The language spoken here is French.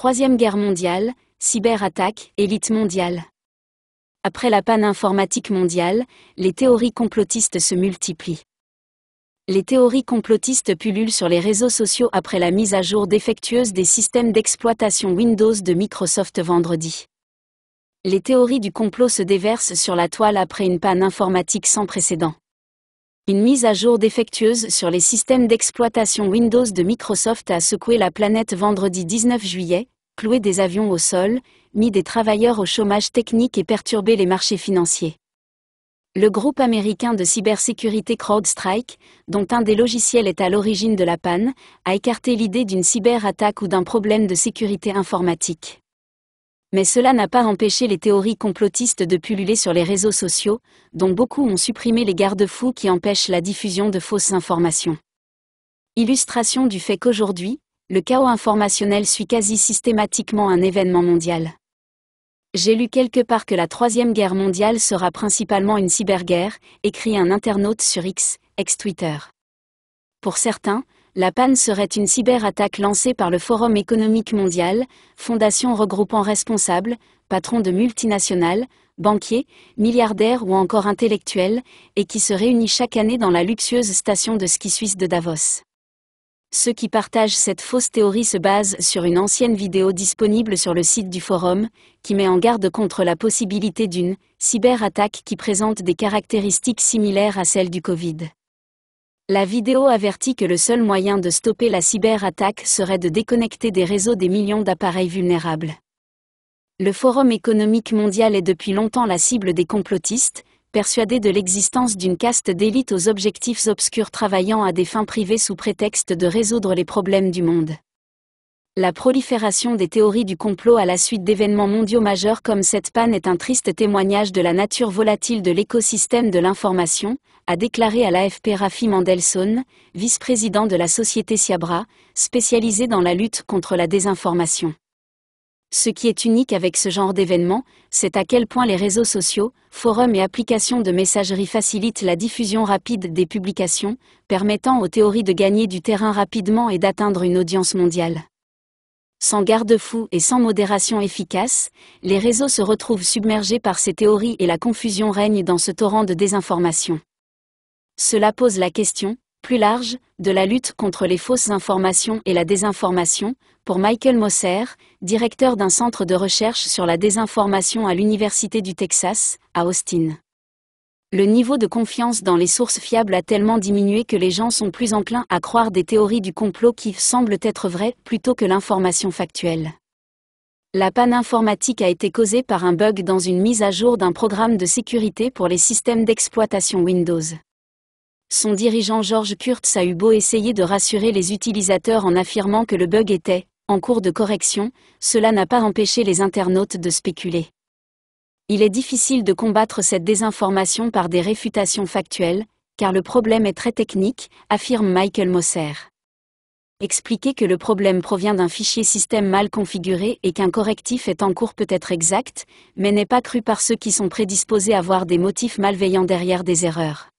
Troisième Guerre mondiale, cyberattaque, élite mondiale. Après la panne informatique mondiale, les théories complotistes se multiplient. Les théories complotistes pullulent sur les réseaux sociaux après la mise à jour défectueuse des systèmes d'exploitation Windows de Microsoft vendredi. Les théories du complot se déversent sur la toile après une panne informatique sans précédent. Une mise à jour défectueuse sur les systèmes d'exploitation Windows de Microsoft a secoué la planète vendredi 19 juillet, cloué des avions au sol, mis des travailleurs au chômage technique et perturbé les marchés financiers. Le groupe américain de cybersécurité CrowdStrike, dont un des logiciels est à l'origine de la panne, a écarté l'idée d'une cyberattaque ou d'un problème de sécurité informatique mais cela n'a pas empêché les théories complotistes de pulluler sur les réseaux sociaux, dont beaucoup ont supprimé les garde-fous qui empêchent la diffusion de fausses informations. Illustration du fait qu'aujourd'hui, le chaos informationnel suit quasi systématiquement un événement mondial. J'ai lu quelque part que la Troisième Guerre mondiale sera principalement une cyberguerre, écrit un internaute sur X, ex-Twitter. Pour certains, la panne serait une cyberattaque lancée par le Forum économique mondial, fondation regroupant responsables, patrons de multinationales, banquiers, milliardaires ou encore intellectuels, et qui se réunit chaque année dans la luxueuse station de ski suisse de Davos. Ceux qui partagent cette fausse théorie se basent sur une ancienne vidéo disponible sur le site du forum, qui met en garde contre la possibilité d'une cyberattaque qui présente des caractéristiques similaires à celles du Covid. La vidéo avertit que le seul moyen de stopper la cyberattaque serait de déconnecter des réseaux des millions d'appareils vulnérables. Le Forum économique mondial est depuis longtemps la cible des complotistes, persuadés de l'existence d'une caste d'élite aux objectifs obscurs travaillant à des fins privées sous prétexte de résoudre les problèmes du monde. La prolifération des théories du complot à la suite d'événements mondiaux majeurs comme cette panne est un triste témoignage de la nature volatile de l'écosystème de l'information, a déclaré à l'AFP Rafi Mandelson, vice-président de la société Siabra, spécialisée dans la lutte contre la désinformation. Ce qui est unique avec ce genre d'événement, c'est à quel point les réseaux sociaux, forums et applications de messagerie facilitent la diffusion rapide des publications, permettant aux théories de gagner du terrain rapidement et d'atteindre une audience mondiale sans garde-fou et sans modération efficace, les réseaux se retrouvent submergés par ces théories et la confusion règne dans ce torrent de désinformation. Cela pose la question, plus large, de la lutte contre les fausses informations et la désinformation, pour Michael Moser, directeur d'un centre de recherche sur la désinformation à l'Université du Texas, à Austin le niveau de confiance dans les sources fiables a tellement diminué que les gens sont plus enclins à croire des théories du complot qui semblent être vraies plutôt que l'information factuelle. La panne informatique a été causée par un bug dans une mise à jour d'un programme de sécurité pour les systèmes d'exploitation Windows. Son dirigeant George Kurtz a eu beau essayer de rassurer les utilisateurs en affirmant que le bug était en cours de correction, cela n'a pas empêché les internautes de spéculer. Il est difficile de combattre cette désinformation par des réfutations factuelles, car le problème est très technique, affirme Michael Moser. Expliquer que le problème provient d'un fichier système mal configuré et qu'un correctif est en cours peut être exact, mais n'est pas cru par ceux qui sont prédisposés à voir des motifs malveillants derrière des erreurs.